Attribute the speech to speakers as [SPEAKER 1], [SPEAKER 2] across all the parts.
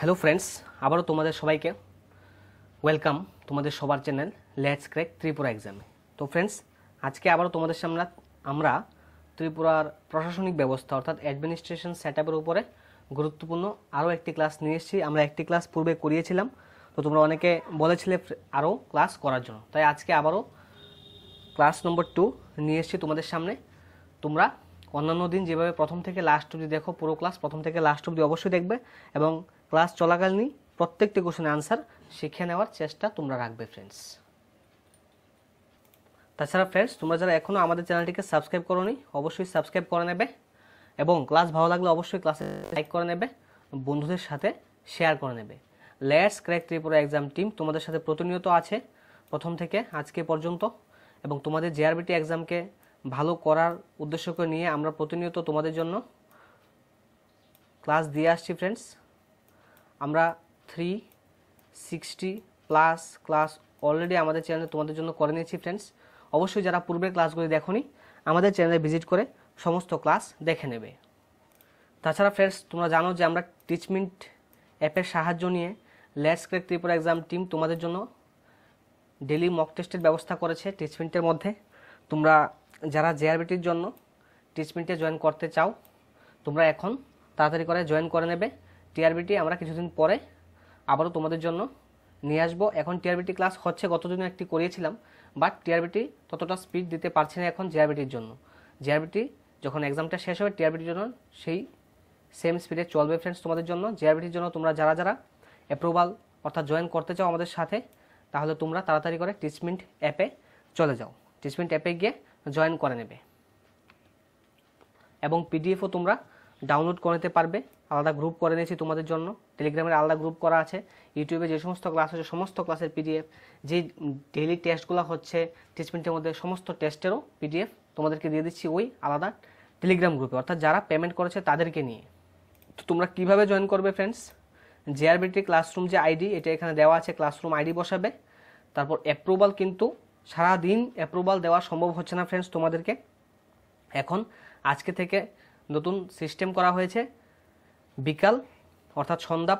[SPEAKER 1] hello friends আবারও তোমাদের সবাইকে ওয়েলকাম তোমাদের সবার চ্যানেল লেটস ক্রেক ত্রিপুরা এক্সামে তো ফ্রেন্ডস আজকে আবারও তোমাদের সামনে আমরা ত্রিপুরার প্রশাসনিক ব্যবস্থা অর্থাৎ অ্যাডমিনিস্ট্রেশন সেট আপের উপরে গুরুত্বপূর্ণ আরও একটি ক্লাস নিয়ে এসেছি আমরা একটি ক্লাস পূর্বে করিয়েছিলাম তো তোমরা অনেকে বলেছিলে আরও ক্লাস করার জন্য তাই আজকে আবারও ক্লাস নম্বর টু নিয়ে এসেছি তোমাদের সামনে তোমরা অন্যান্য দিন যেভাবে প্রথম থেকে লাস্ট অবধি দেখো পুরো ক্লাস প্রথম থেকে লাস্ট অবধি অবশ্যই দেখবে এবং ক্লাস চলাকালীনই প্রত্যেকটি কোশ্চেনের আনসার শিখে নেওয়ার চেষ্টা তোমরা রাখবে ফ্রেন্ডস তাছাড়া ফ্রেন্ডস তোমরা যারা এখনও আমাদের চ্যানেলটিকে সাবস্ক্রাইব নি অবশ্যই সাবস্ক্রাইব করে নেবে এবং ক্লাস ভালো লাগলে অবশ্যই ক্লাসে লাইক করে নেবে বন্ধুদের সাথে শেয়ার করে নেবে let's crack Tripura exam team তোমাদের সাথে প্রতিনিয়ত আছে প্রথম থেকে আজকে পর্যন্ত এবং তোমাদের জেআরবিটি এক্সামকে ভালো করার উদ্দেশ্যকে নিয়ে আমরা প্রতিনিয়ত তোমাদের জন্য ক্লাস দিয়ে আসছি ফ্রেন্ডস আমরা three sixty plus class already আমাদের চ্যানেলে তোমাদের জন্য করে নিয়েছি ফ্রেন্ডস অবশ্যই যারা পূর্বের ক্লাসগুলি দেখনি আমাদের চ্যানেলে ভিজিট করে সমস্ত ক্লাস দেখে নেবে তাছাড়া ফ্রেন্ডস তোমরা জানো যে আমরা টিচমেন্ট অ্যাপের সাহায্য নিয়ে ল্যাস ক্রেক ত্রিপুরা এক্সাম টিম তোমাদের জন্য ডেলি মক টেস্টের ব্যবস্থা করেছে টিচমেন্টের মধ্যে তোমরা যারা জেআরবিটির জন্য টিচমিন্টে জয়েন করতে চাও তোমরা এখন তাড়াতাড়ি করে জয়েন করে নেবে টিআরবিটি আমরা কিছুদিন পরে আবারও তোমাদের জন্য নিয়ে আসবো এখন টিআরবিটি ক্লাস হচ্ছে গতদিন একটি করিয়েছিলাম বাট টিআরবিটি ততটা স্পিড দিতে পারছি না এখন জিআরবিটির জন্য জিআরবিটি যখন এক্সামটা শেষ হবে টিআরবিটির জন্য সেই সেম স্পিডে চলবে ফ্রেন্ডস তোমাদের জন্য জিআরবিটির জন্য তোমরা যারা যারা অ্যাপ্রুভাল অর্থাৎ জয়েন করতে চাও আমাদের সাথে তাহলে তোমরা তাড়াতাড়ি করে টিচমিন্ট অ্যাপে চলে যাও টিচমিন্ট অ্যাপে গিয়ে জয়েন করে নেবে এবং পিডিএফও তোমরা ডাউনলোড করে নিতে পারবে আলাদা গ্রুপ করে নিয়েছি তোমাদের জন্য টেলিগ্রামের আলাদা গ্রুপ করা আছে ইউটিউবে যে সমস্ত ক্লাস হচ্ছে সমস্ত ক্লাসের পিডিএফ যে ডেইলি টেস্টগুলো হচ্ছে টিচমেন্টের মধ্যে সমস্ত টেস্টেরও পিডিএফ তোমাদেরকে দিয়ে দিচ্ছি ওই আলাদা টেলিগ্রাম গ্রুপে অর্থাৎ যারা পেমেন্ট করেছে তাদেরকে নিয়ে তো তোমরা কিভাবে জয়েন করবে ফ্রেন্ডস জেআরবিটি ক্লাসরুম যে আইডি এটা এখানে দেওয়া আছে ক্লাসরুম আইডি বসাবে তারপর অ্যাপ্রুভাল কিন্তু সারাদিন অ্যাপ্রুভাল দেওয়া সম্ভব হচ্ছে না ফ্রেন্ডস তোমাদেরকে এখন আজকে থেকে নতুন সিস্টেম করা হয়েছে বিকাল অর্থাৎ সন্ধ্যা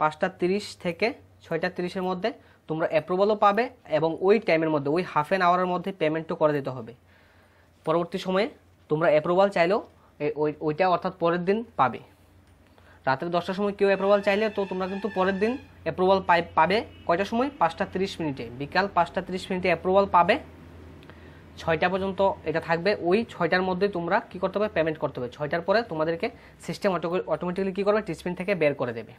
[SPEAKER 1] পাঁচটা তিরিশ থেকে ছয়টা তিরিশের মধ্যে তোমরা অ্যাপ্রুভালও পাবে এবং ওই টাইমের মধ্যে ওই হাফ অ্যান আওয়ারের মধ্যে পেমেন্টও করে দিতে হবে পরবর্তী সময়ে তোমরা অ্যাপ্রুভাল চাইলেও ওই ওইটা অর্থাৎ পরের দিন পাবে রাতের দশটার সময় কেউ অ্যাপ্রুভাল চাইলে তো তোমরা কিন্তু পরের দিন অ্যাপ্রুভাল পাবে কয়টার সময় পাঁচটা তিরিশ মিনিটে বিকাল পাঁচটা তিরিশ মিনিটে অ্যাপ্রুভাল পাবে ছয়টা পর্যন্ত এটা থাকবে ওই ছয়টার মধ্যে তোমরা কি করতে হবে পেমেন্ট করতে হবে ছয়টার পরে তোমাদেরকে সিস্টেম অটোমেটিক্যালি কী করবে টিচপিন থেকে বের করে দেবে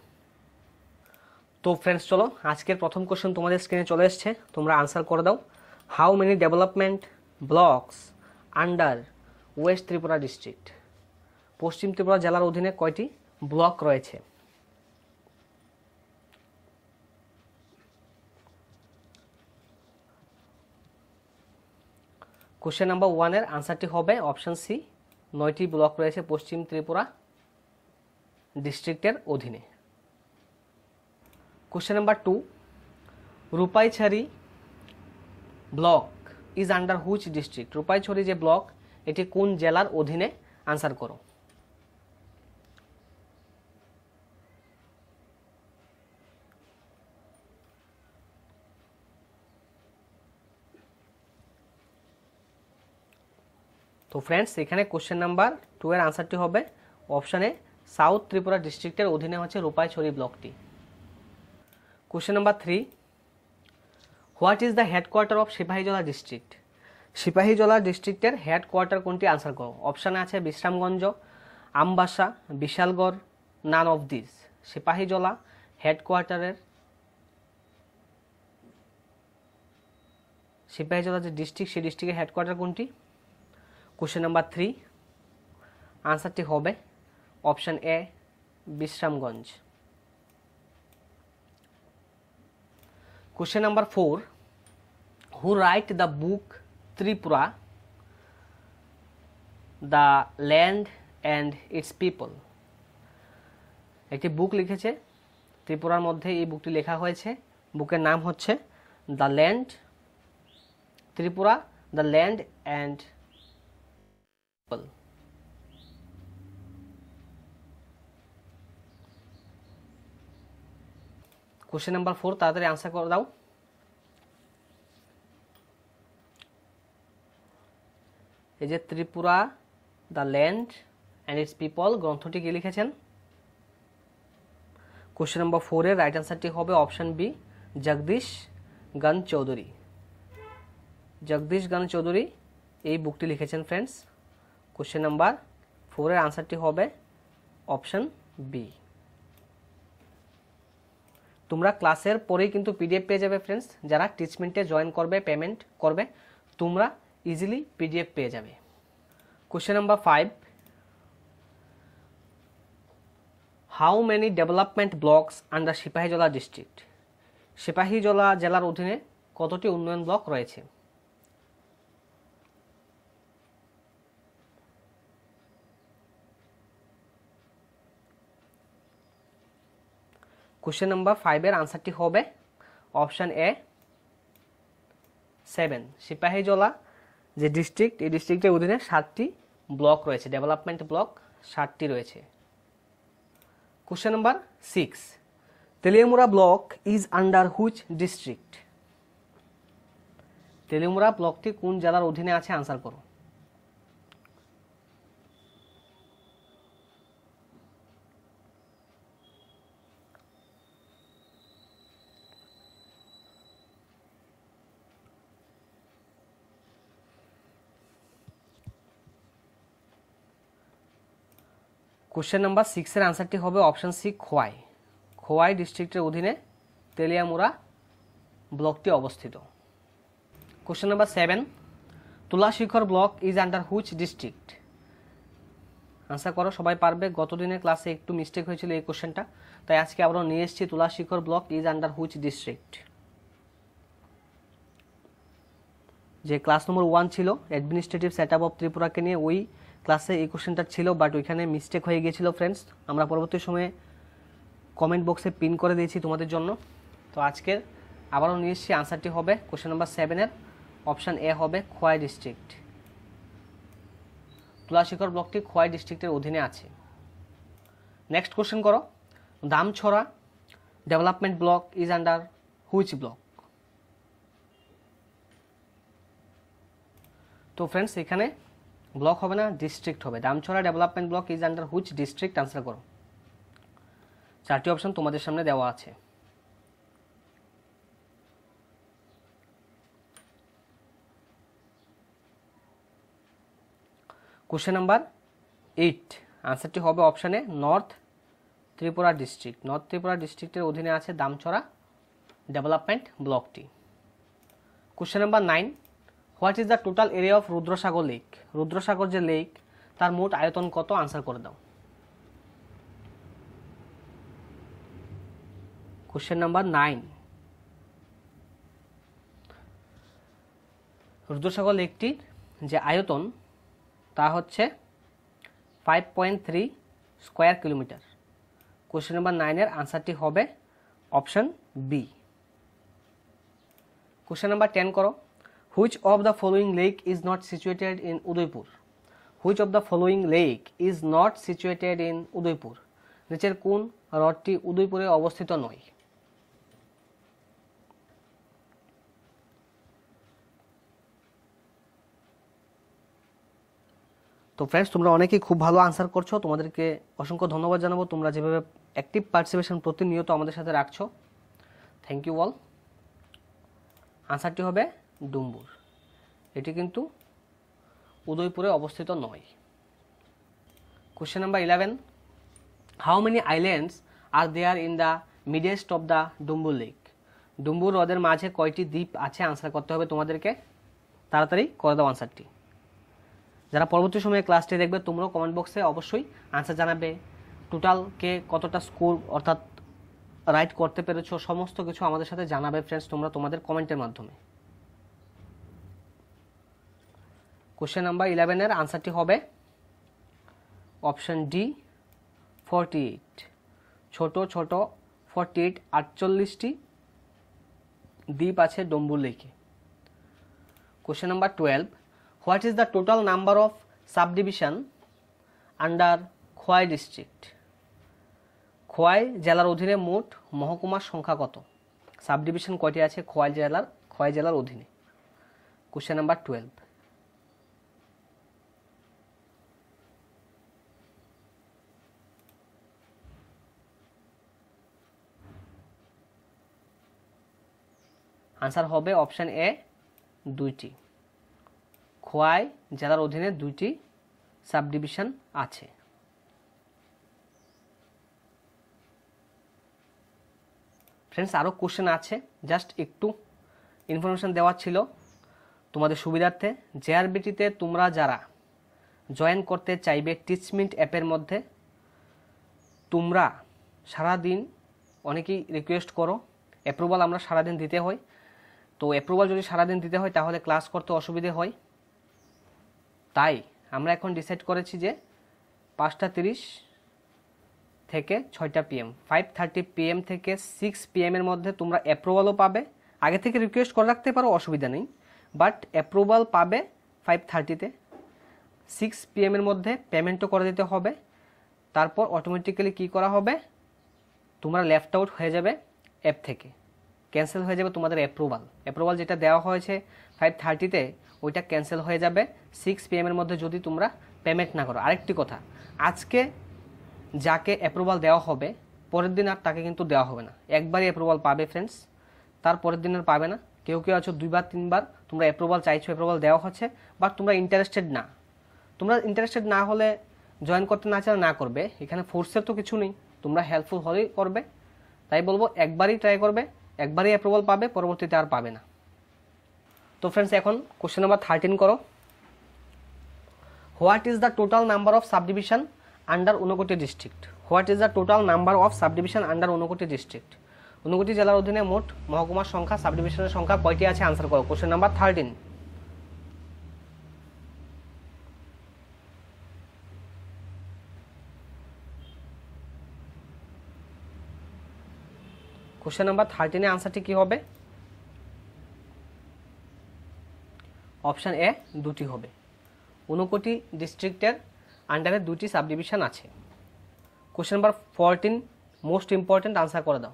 [SPEAKER 1] তো ফ্রেন্ডস চলো আজকের প্রথম কোশ্চেন তোমাদের স্ক্রিনে চলে এসছে তোমরা আনসার করে দাও how many development blocks under west Tripura district পশ্চিম ত্রিপুরা জেলার অধীনে কয়টি ব্লক রয়েছে কোশ্চেন নাম্বার ওয়ানের আনসারটি হবে অপশান সি নয়টি ব্লক রয়েছে পশ্চিম ত্রিপুরা ডিস্ট্রিক্টের অধীনে question number two Rupaichhari block is under which district Rupaichhari যে ব্লক এটি কোন জেলার অধীনে আনসার করো তো ফ্রেন্ডস এখানে কোশ্চেন নাম্বার টু এর আনসারটি হবে অপশানে সাউথ ত্রিপুরা ডিস্ট্রিক্টের অধীনে হচ্ছে রূপাইছড়ি ব্লকটি question number three what is the headquarter of Sipahijala district Sipahijala ডিস্ট্রিক্টের হেডকোয়ার্টার কোনটি আনসার করো অপশানে আছে Bishramganj Ambassa Bishalgarh none of this Sipahijala হেডকোয়ার্টারের সিপাহীজলা যে ডিস্ট্রিক্ট সেই ডিস্ট্রিক্টের হেডকোয়ার্টার কোনটি কোশ্চেন নাম্বার থ্রি আনসারটি হবে option A Bishramganj question number four who wrote the book Tripura the land and its people একটি বুক লিখেছে ত্রিপুরার মধ্যে এই বুকটি লেখা হয়েছে বুকের নাম হচ্ছে the land Tripura the land and people question number four তাড়াতাড়ি আনসার করে দাও এই যে Tripura the land and its people গ্রন্থটি কি লিখেছেন কোশ্চেন নম্বর ফোরের রাইট অ্যান্সারটি হবে অপশান বি জগদীশ গান চৌধুরী জগদীশ গান চৌধুরী এই বুকটি লিখেছেন ফ্রেন্ডস কোশ্চেন নাম্বার ফোরের আনসারটি হবে অপশান বি তোমরা ক্লাসের পরেই কিন্তু পিডিএফ পেয়ে যাবে ফ্রেন্ডস যারা ট্রিটমেন্টে জয়েন করবে পেমেন্ট করবে তোমরা ইজিলি পিডিএফ পেয়ে যাবে question number five how many development blocks under Sipahijala district Sipahijala জেলার অধীনে কতটি উন্নয়ন ব্লক রয়েছে কোশ্চেন নাম্বার ফাইভের আনসারটি হবে অপশান এ সেভেন সিপাহীজলা যে ডিস্ট্রিক্ট এই ডিস্ট্রিক্টের অধীনে সাতটি ব্লক রয়েছে ডেভেলপমেন্ট ব্লক সাতটি রয়েছে question number six Teliamura block is under which district Teliamura ব্লকটি কোন জেলার অধীনে আছে আনসার করো কোশ্চেন নাম্বার সিক্সের আনসারটি হবে অপশান সি খোয়াই খোয়াই ডিস্ট্রিক্টের অধীনে তেলিয়ামুরা ব্লকটি অবস্থিত question number seven Tulashikhar block is under which district answer করো সবাই পারবে গতদিনের ক্লাসে একটু মিস্টেক হয়েছিল এই কোশ্চেনটা তাই আজকে আবারও নিয়ে এসেছি Tulashikhar block is under which district যে ক্লাস নম্বর ওয়ান ছিল অ্যাডমিনিস্ট্রেটিভ সেট আপ অফ ত্রিপুরাকে নিয়ে ওই ক্লাসে এই কোশ্চেনটা ছিল বাট ওইখানে মিস্টেক হয়ে গিয়েছিল ফ্রেন্ডস আমরা পরবর্তী সময়ে কমেন্ট বক্সে পিন করে দিয়েছি তোমাদের জন্য তো আজকের আবারও নিয়ে এসেছি আনসারটি হবে কোশ্চেন নাম্বার সেভেনের অপশান এ হবে খোয়াই ডিস্ট্রিক্ট তুলাশিখর ব্লকটি খোয়াই ডিস্ট্রিক্টের অধীনে আছে নেক্সট কোশ্চেন করো Damchhara development block is under which block তো ফ্রেন্ডস এখানে ব্লক হবে না ডিস্ট্রিক্ট হবে Damchhara development block is under which district answer করো চারটি অপশন তোমাদের সামনে দেওয়া আছে কোশ্চেন নাম্বার এইট আনসারটি হবে অপশানে north Tripura district north Tripura ডিস্ট্রিক্টের অধীনে আছে দামছড়া ডেভেলপমেন্ট ব্লকটি question number nine what is the total area of Rudrasagar lake Rudrasagar যে লেক তার মোট আয়তন কত আনসার করে দাও কোশ্চেন নাম্বার নাইন রুদ্রসাগর লেকটির যে আয়তন তা হচ্ছে five point three square kilometre question number নাইনের আনসারটি হবে option B question number ten করো which of the following lake is not situated in Udaipur which of the following lake is not situated in Udaipur নিচের কোন হ্রদটি উদয়পুরে অবস্থিত নয় তো ফ্রেন্ডস তোমরা অনেকেই খুব ভালো আনসার করছো তোমাদেরকে অসংখ্য ধন্যবাদ জানাবো তোমরা যেভাবে অ্যাক্টিভ পার্টিসিপেশন প্রতিনিয়ত আমাদের সাথে রাখছো থ্যাংক ইউ অল আনসারটি হবে ডুম্বুর এটি কিন্তু উদয়পুরে অবস্থিত নয় question number eleven how many islands are there in the midst of the Dumbur lake Dumbur হ্রদের মাঝে কয়টি দ্বীপ আছে আনসার করতে হবে তোমাদেরকে তাড়াতাড়ি করে দাও আনসারটি যারা পরবর্তী সময়ে ক্লাসটি দেখবে তোমরাও কমেন্ট বক্সে অবশ্যই আনসার জানাবে টোটালকে কতটা স্কোর অর্থাৎ রাইট করতে পেরেছো সমস্ত কিছু আমাদের সাথে জানাবে ফ্রেন্ডস তোমরা তোমাদের কমেন্টের মাধ্যমে কোশ্চেন নাম্বার ইলেভেনের আনসারটি হবে অপশন ডি ফর্টি এইট ছোটো ছোটো ফর্টি এইট আটচল্লিশটি দ্বীপ আছে ডম্বুর লেকে question number twelve what is the total number of subdivision under Khowai district Khowai জেলার অধীনে মোট মহকুমার সংখ্যা কত সাব ডিভিশন কয়টি আছে খোয়াই জেলার খোয়াই জেলার অধীনে কোশ্চেন নাম্বার টুয়েলভ আনসার হবে অপশান এ দুইটি খোয়াই জেলার অধীনে দুইটি সাবডিভিশন আছে ফ্রেন্ডস আরও কোশ্চেন আছে জাস্ট একটু ইনফরমেশান দেওয়া ছিল তোমাদের সুবিধার্থে জেআরবিটিতে তোমরা যারা জয়েন করতে চাইবে টিচমিন্ট অ্যাপের মধ্যে তোমরা সারাদিন অনেকেই রিকোয়েস্ট করো অ্যাপ্রুভাল আমরা সারাদিন দিতে হয় তো অ্যাপ্রুভাল যদি সারাদিন দিতে হয় তাহলে ক্লাস করতে অসুবিধে হয় তাই আমরা এখন ডিসাইড করেছি যে পাঁচটা তিরিশ থেকে ছয়টা পিএম ফাইভ থার্টি পিএম থেকে সিক্স পিএমের মধ্যে তোমরা অ্যাপ্রুভালও পাবে আগে থেকে রিকোয়েস্ট করে রাখতে পারো অসুবিধা নেই বাট অ্যাপ্রুভাল পাবে ফাইভ থার্টিতে সিক্স পিএমের মধ্যে পেমেন্টও করে দিতে হবে তারপর অটোমেটিক্যালি কি করা হবে তোমরা লেফট আউট হয়ে যাবে অ্যাপ থেকে ক্যান্সেল হয়ে যাবে তোমাদের অ্যাপ্রুভাল অ্যাপ্রুভাল যেটা দেওয়া হয়েছে ফাইভ থার্টিতে ওইটা ক্যান্সেল হয়ে যাবে সিক্স পি পিএমের মধ্যে যদি তোমরা পেমেন্ট না করো আরেকটি কথা আজকে যাকে অ্যাপ্রুভাল দেওয়া হবে পরের দিন আর তাকে কিন্তু দেওয়া হবে না একবারই অ্যাপ্রুভাল পাবে ফ্রেন্ডস তার পরের দিন আর পাবে না কেউ কেউ আছো দুইবার তিনবার তোমরা অ্যাপ্রুভাল চাইছো অ্যাপ্রুভাল দেওয়া হচ্ছে বাট তোমরা ইন্টারেস্টেড না তোমরা ইন্টারেস্টেড না হলে জয়েন করতে না চাইলে না করবে এখানে ফোর্সের তো কিছু নেই তোমরা হেল্পফুল হলেই করবে তাই বলবো একবারই ট্রাই করবে একবারই অ্যাপ্রুভাল পাবে পরবর্তীতে আর পাবে না তো ফ্রেন্ডস এখন কোশ্চেন নাম্বার থার্টিন করো what is the total number of subdivision under Unakoti district what is the total number of subdivision under Unakoti district Unakoti জেলার অধীনে মোট মহকুমার সংখ্যা সাবডিভিশনের সংখ্যা কয়টি আছে আনসার করো question number thirteen question number থার্টিনের আনসারটি কি হবে অপশান এ দুটি হবে ঊনকোটি ডিস্ট্রিক্টের আন্ডারে দুটি সাবডিভিশন আছে question number fourteen most important answer করে দাও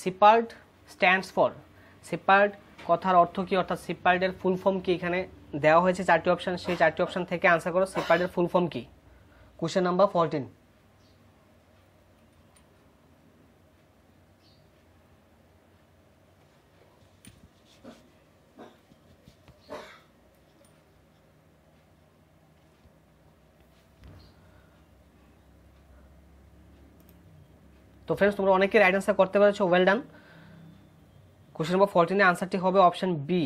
[SPEAKER 1] সিপার্ড স্ট্যান্ডস ফর সিপার্ড কথার অর্থ কী অর্থাৎ সিপার্ডের ফুল ফর্ম কী এখানে দেওয়া হয়েছে চারটি অপশান সেই চারটি অপশান থেকে আনসার করো সিপার্ডের ফুল ফর্ম কী কোশ্চেন নাম্বার ফোরটিন তো ফ্রেন্ডস তোমরা অনেকে রাইট অ্যান্সার করতে পারছো ওয়েল ডান কোশ্চেন নম্বর ফোরটিনের আনসারটি হবে option B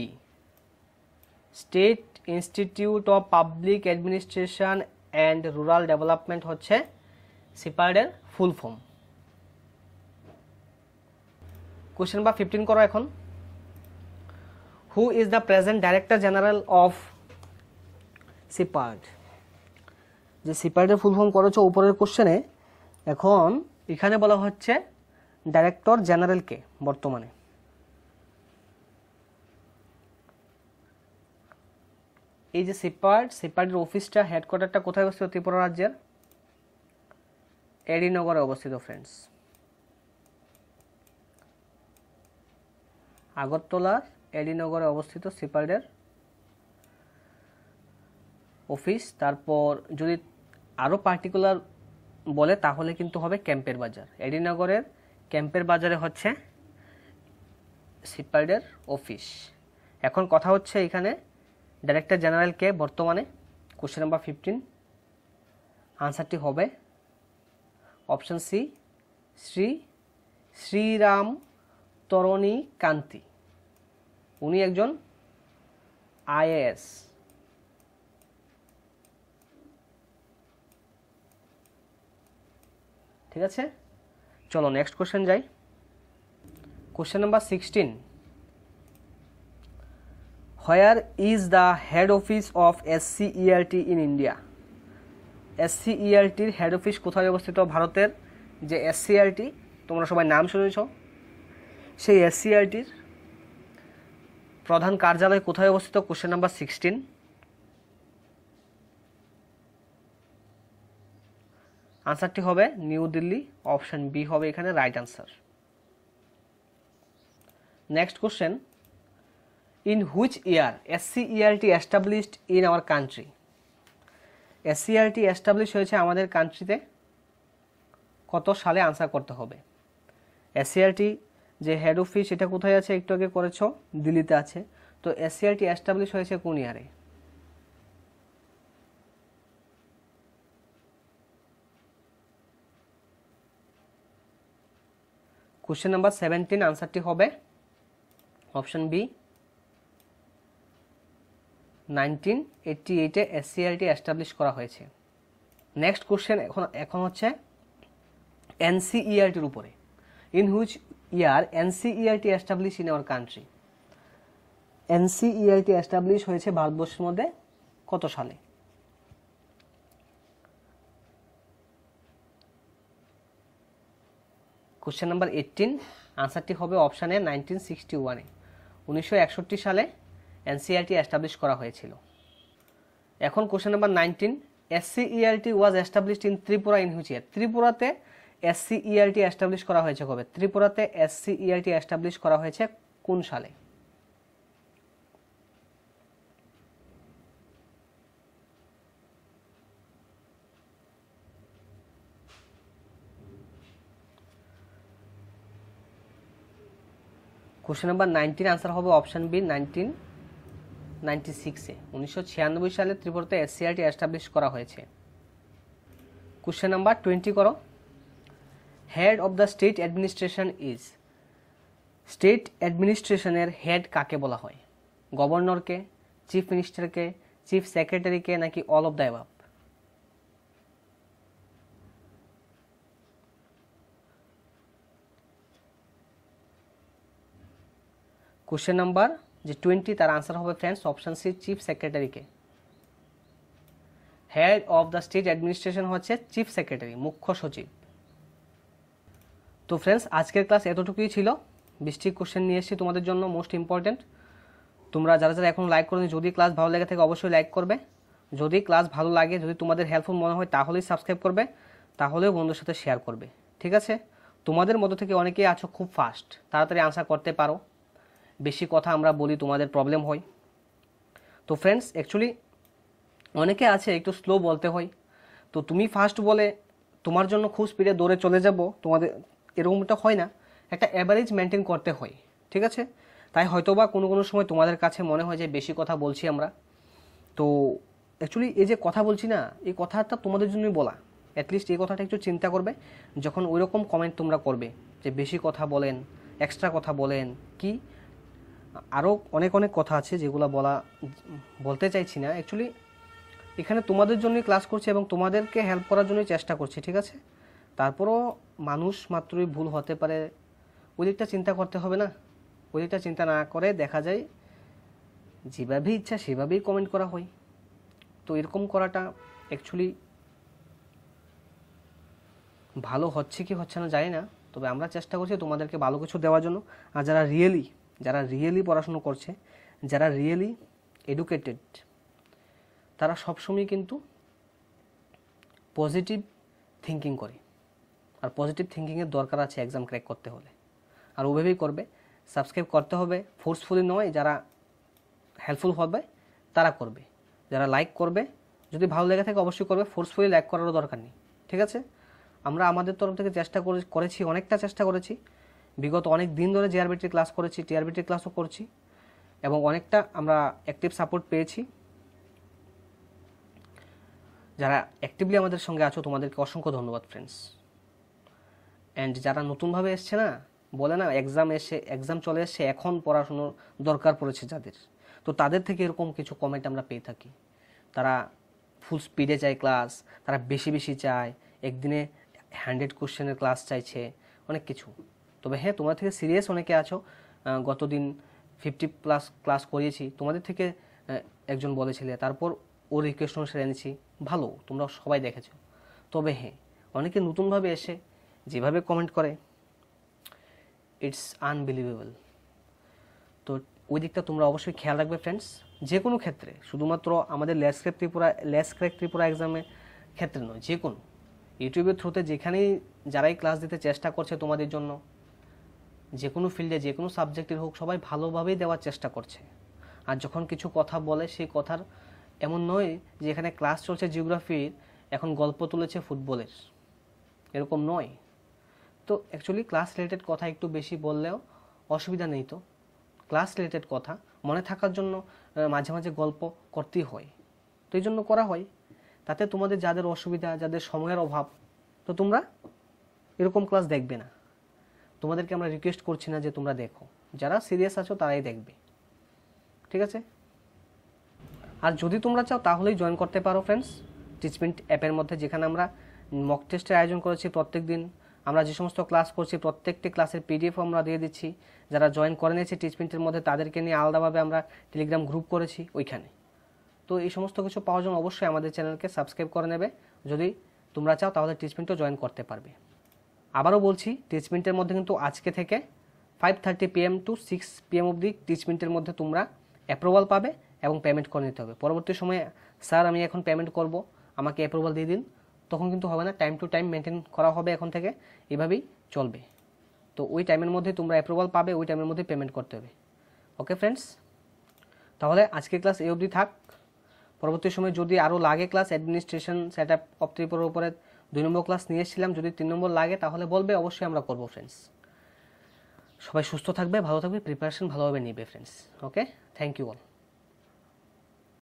[SPEAKER 1] state institute of public administration and rural development হচ্ছে সিপারডের full form question number fifteen করো এখন who is the present director general of SIPARD যে সিপার্ডের ফুল ফর্ম করেছো উপরের কোশ্চেনে এখন এখানে বলা হচ্ছে ডাইরেক্টর জেনারেলকে বর্তমানে এই যে সেপার্ড সেপার্ডের অফিসটা হেডকোয়ার্টারটা কোথায় অবস্থিত ত্রিপুরা রাজ্যের এডিনগরে অবস্থিত ফ্রেন্ডস আগরতলার এডিনগরে অবস্থিত সিপার্ডের অফিস তারপর যদি আরও পার্টিকুলার বলে তাহলে কিন্তু হবে ক্যাম্পের বাজার এডিনগরের ক্যাম্পের বাজারে হচ্ছে সিপার্ডের অফিস এখন কথা হচ্ছে এখানে ডাইরেক্টর জেনারেল কে বর্তমানে কোশ্চেন নাম্বার ফিফটিন আনসারটি হবে option C Shri Shriram Taranikanti উনি একজন আইএএস ঠিক আছে চলো নেক্সট কোশ্চেন যাই question number sixteen where is the head office of SCERT in India এসসিইআরটির হেড অফিস কোথায় অবস্থিত ভারতের যে এসসিআরটি e তোমরা সবাই নাম শুনেছ সেই এসসিআরটির e প্রধান কার্যালয় কোথায় অবস্থিত কোশ্চেন নাম্বার সিক্সটিন আনসারটি হবে নিউ দিল্লি অপশান বি হবে এখানে right answer next question in which year SCERT established in our country SCERT establish হয়েছে আমাদের কান্ট্রিতে কত সালে আনসার করতে হবে এসসিআরটি e যে হেড অফিস এটা কোথায় আছে একটু আগে করেছ দিল্লিতে আছে তো এসসিআরটি এস্টাবলিশ e হয়েছে কোন ইয়ারে কোশ্চেন নাম্বার সেভেন্টিন আনসারটি হবে অপশন বি নাইনটিন এইটটি এইটে এসসিআরটি অ্যাস্টাবলিশ করা হয়েছে নেক্সট কোশ্চেন এখন এখন হচ্ছে এনসিইআরটির e উপরে in which year NCERT establish in our country NCERT establish হয়েছে ভারতবর্ষের মধ্যে কত সালে কোশ্চেন নাম্বার এইটিন আনসারটি হবে অপশানে নাইনটিন সিক্সটি ওয়ানে উনিশশো একষট্টি সালে এনসিআরটি অ্যাস্টাবলিশ e করা হয়েছিল এখন question number nineteen SCERT was established in Tripura in which year ত্রিপুরাতে এসসিইআরটি অ্যাস্টাবলিশ e করা হয়েছে কবে ত্রিপুরাতে এসসিইআরটি অ্যাস্টাবলিশ e করা হয়েছে কোন সালে কোশ্চেন নাম্বার নাইনটিন আনসার হবে অপশান বি নাইনটিন নাইনটি সিক্সে উনিশশো ছিয়ানব্বই সালে ত্রিপুরাতে এসসিআরটি এস্টাবলিশ করা হয়েছে কোশ্চেন নাম্বার টোয়েন্টি করো head of the state administration is state অ্যাডমিনিস্ট্রেশনের হেড কাকে বলা হয় গভর্নরকে চিফ মিনিস্টারকে চিফ সেক্রেটারিকে নাকি all of the above question number যে টোয়েন্টি তার আনসার হবে ফ্রেন্ডস অপশান সি চিফ সেক্রেটারিকে head of the state administration হচ্ছে চিফ সেক্রেটারি মুখ্য সচিব তো ফ্রেন্ডস আজকের ক্লাস এতটুকুই ছিল বৃষ্টির কোশ্চেন নিয়ে এসেছি তোমাদের জন্য মোস্ট ইম্পর্ট্যান্ট তোমরা যারা যারা এখন লাইক করো যদি ক্লাস ভালো লেগে থাকে অবশ্যই লাইক করবে যদি ক্লাস ভালো লাগে যদি তোমাদের হেল্পফুল মনে হয় তাহলেই সাবস্ক্রাইব করবে তাহলেও বন্ধুর সাথে শেয়ার করবে ঠিক আছে তোমাদের মধ্য থেকে অনেকেই আছো খুব ফাস্ট তাড়াতাড়ি আনসার করতে পারো বেশি কথা আমরা বলি তোমাদের প্রবলেম হয় তো ফ্রেন্ডস অ্যাকচুয়ালি অনেকে আছে একটু স্লো বলতে হয় তো তুমি ফার্স্ট বলে তোমার জন্য খুব স্পিডে দৌড়ে চলে যাব তোমাদের এরকমটা হয় না একটা অ্যাভারেজ মেনটেন করতে হয় ঠিক আছে তাই হয়তো বা কোনো কোনো সময় তোমাদের কাছে মনে হয় যে বেশি কথা বলছি আমরা তো অ্যাকচুয়ালি এই যে কথা বলছি না এই কথাটা তোমাদের জন্যই বলা অ্যাটলিস্ট এই কথাটা একটু চিন্তা করবে যখন ওই রকম কমেন্ট তোমরা করবে যে বেশি কথা বলেন এক্সট্রা কথা বলেন কি আরও অনেক অনেক কথা আছে যেগুলো বলা বলতে চাইছি না অ্যাকচুয়ালি এখানে তোমাদের জন্যই ক্লাস করছে এবং তোমাদেরকে হেল্প করার জন্যই চেষ্টা করছি ঠিক আছে তারপরও মানুষ মাত্রই ভুল হতে পারে ওই দিকটা চিন্তা করতে হবে না ওই দিকটা চিন্তা না করে দেখা যায় যেভাবেই ইচ্ছা সেভাবেই কমেন্ট করা হয় তো এরকম করাটা অ্যাকচুয়ালি ভালো হচ্ছে কি হচ্ছে না জানি না তবে আমরা চেষ্টা করছি তোমাদেরকে ভালো কিছু দেওয়ার জন্য আর যারা রিয়েলি যারা রিয়েলি পড়াশুনো করছে যারা রিয়েলি এডুকেটেড তারা সবসময় কিন্তু পজিটিভ থিঙ্কিং করে আর পজিটিভ থিঙ্কিংয়ের দরকার আছে এক্সাম ক্র্যাক করতে হলে আর ওভাবেই করবে সাবস্ক্রাইব করতে হবে ফোর্সফুলি নয় যারা হেল্পফুল হবে তারা করবে যারা লাইক করবে যদি ভালো লেগে থাকে অবশ্যই করবে ফোর্সফুলি লাইক করারও দরকার নেই ঠিক আছে আমরা আমাদের তরফ থেকে চেষ্টা করেছি অনেকটা চেষ্টা করেছি বিগত অনেক দিন ধরে জিআরবিটির ক্লাস করেছি টিআরবিটির ক্লাসও করছি এবং অনেকটা আমরা অ্যাক্টিভ সাপোর্ট পেয়েছি যারা অ্যাক্টিভলি আমাদের সঙ্গে আছো তোমাদেরকে অসংখ্য ধন্যবাদ ফ্রেন্ডস অ্যান্ড যারা নতুনভাবে এসছে না বলে না এক্সাম এসে এক্সাম চলে এসে এখন পড়াশুনোর দরকার পড়েছে যাদের তো তাদের থেকে এরকম কিছু কমেন্ট আমরা পেয়ে থাকি তারা ফুল স্পিডে চায় ক্লাস তারা বেশি বেশি চায় একদিনে হ্যান্ডেড কোশ্চেনের ক্লাস চাইছে অনেক কিছু তবে হ্যাঁ তোমাদের থেকে সিরিয়াস অনেকে আছো গতদিন ফিফটি প্লাস ক্লাস করিয়েছি তোমাদের থেকে একজন বলেছিলে তারপর ওর রিকোয়েস্ট অনুসারে এনেছি ভালো তোমরা সবাই দেখেছ তবে হ্যাঁ অনেকে নতুনভাবে এসে যেভাবে কমেন্ট করে ইটস আনবিলিভেবল তো ওই দিকটা তোমরা অবশ্যই খেয়াল রাখবে ফ্রেন্ডস যে কোনো ক্ষেত্রে শুধুমাত্র আমাদের ল্যাসক্রেপ ত্রিপুরা ল্যাসক্রেপ ত্রিপুরা এক্সামে ক্ষেত্রে নয় যে কোনো ইউটিউবের থ্রুতে যেখানেই যারাই ক্লাস দিতে চেষ্টা করছে তোমাদের জন্য যে কোনো ফিল্ডে যে কোনো সাবজেক্টের হোক সবাই ভালোভাবেই দেওয়ার চেষ্টা করছে আর যখন কিছু কথা বলে সেই কথার এমন নয় যে এখানে ক্লাস চলছে জিওগ্রাফির এখন গল্প তুলেছে ফুটবলের এরকম নয় তো অ্যাকচুয়ালি ক্লাস রিলেটেড কথা একটু বেশি বললেও অসুবিধা নেই তো ক্লাস রিলেটেড কথা মনে থাকার জন্য মাঝে মাঝে গল্প করতেই হয় তো এই জন্য করা হয় তাতে তোমাদের যাদের অসুবিধা যাদের সময়ের অভাব তো তোমরা এরকম ক্লাস দেখবে না তোমাদেরকে আমরা রিকোয়েস্ট করছি না যে তোমরা দেখো যারা সিরিয়াস আছো তারাই দেখবে ঠিক আছে আর যদি তোমরা চাও তাহলেই জয়েন করতে পারো ফ্রেন্ডস টিচমেন্ট অ্যাপের মধ্যে যেখানে আমরা মক টেস্টের আয়োজন করেছি প্রত্যেক দিন আমরা যে সমস্ত ক্লাস করছি প্রত্যেকটি ক্লাসের পিডিএফ আমরা দিয়ে দিচ্ছি যারা জয়েন করে নিয়েছে টিচমেন্টের মধ্যে তাদেরকে নিয়ে আলাদাভাবে আমরা টেলিগ্রাম গ্রুপ করেছি ওইখানে তো এই সমস্ত কিছু পাওয়ার জন্য অবশ্যই আমাদের চ্যানেলকে সাবস্ক্রাইব করে নেবে যদি তোমরা চাও তাহলে টিচমেন্টও জয়েন করতে পারবে আবারও বলছি মিনিটের মধ্যে কিন্তু আজকে থেকে five thirty PM to six PM অবধি মিনিটের মধ্যে তোমরা অ্যাপ্রুভাল পাবে এবং পেমেন্ট করে নিতে হবে পরবর্তী সময়ে স্যার আমি এখন পেমেন্ট করব আমাকে অ্যাপ্রুভাল দিয়ে দিন তখন কিন্তু হবে না টাইম টু টাইম মেনটেন করা হবে এখন থেকে এভাবেই চলবে তো ওই টাইমের মধ্যে তোমরা অ্যাপ্রুভাল পাবে ওই টাইমের মধ্যে পেমেন্ট করতে হবে ওকে ফ্রেন্ডস তাহলে আজকে ক্লাস এই অবধি থাক পরবর্তী সময় যদি আরও লাগে class administration set up of উপরে দুই নম্বর ক্লাস নিয়ে এসেছিলাম যদি তিন নম্বর লাগে তাহলে বলবে অবশ্যই আমরা করবো ফ্রেন্ডস সবাই সুস্থ থাকবে ভালো থাকবে প্রিপারেশন ভালোভাবে নিবে friends okay thank you all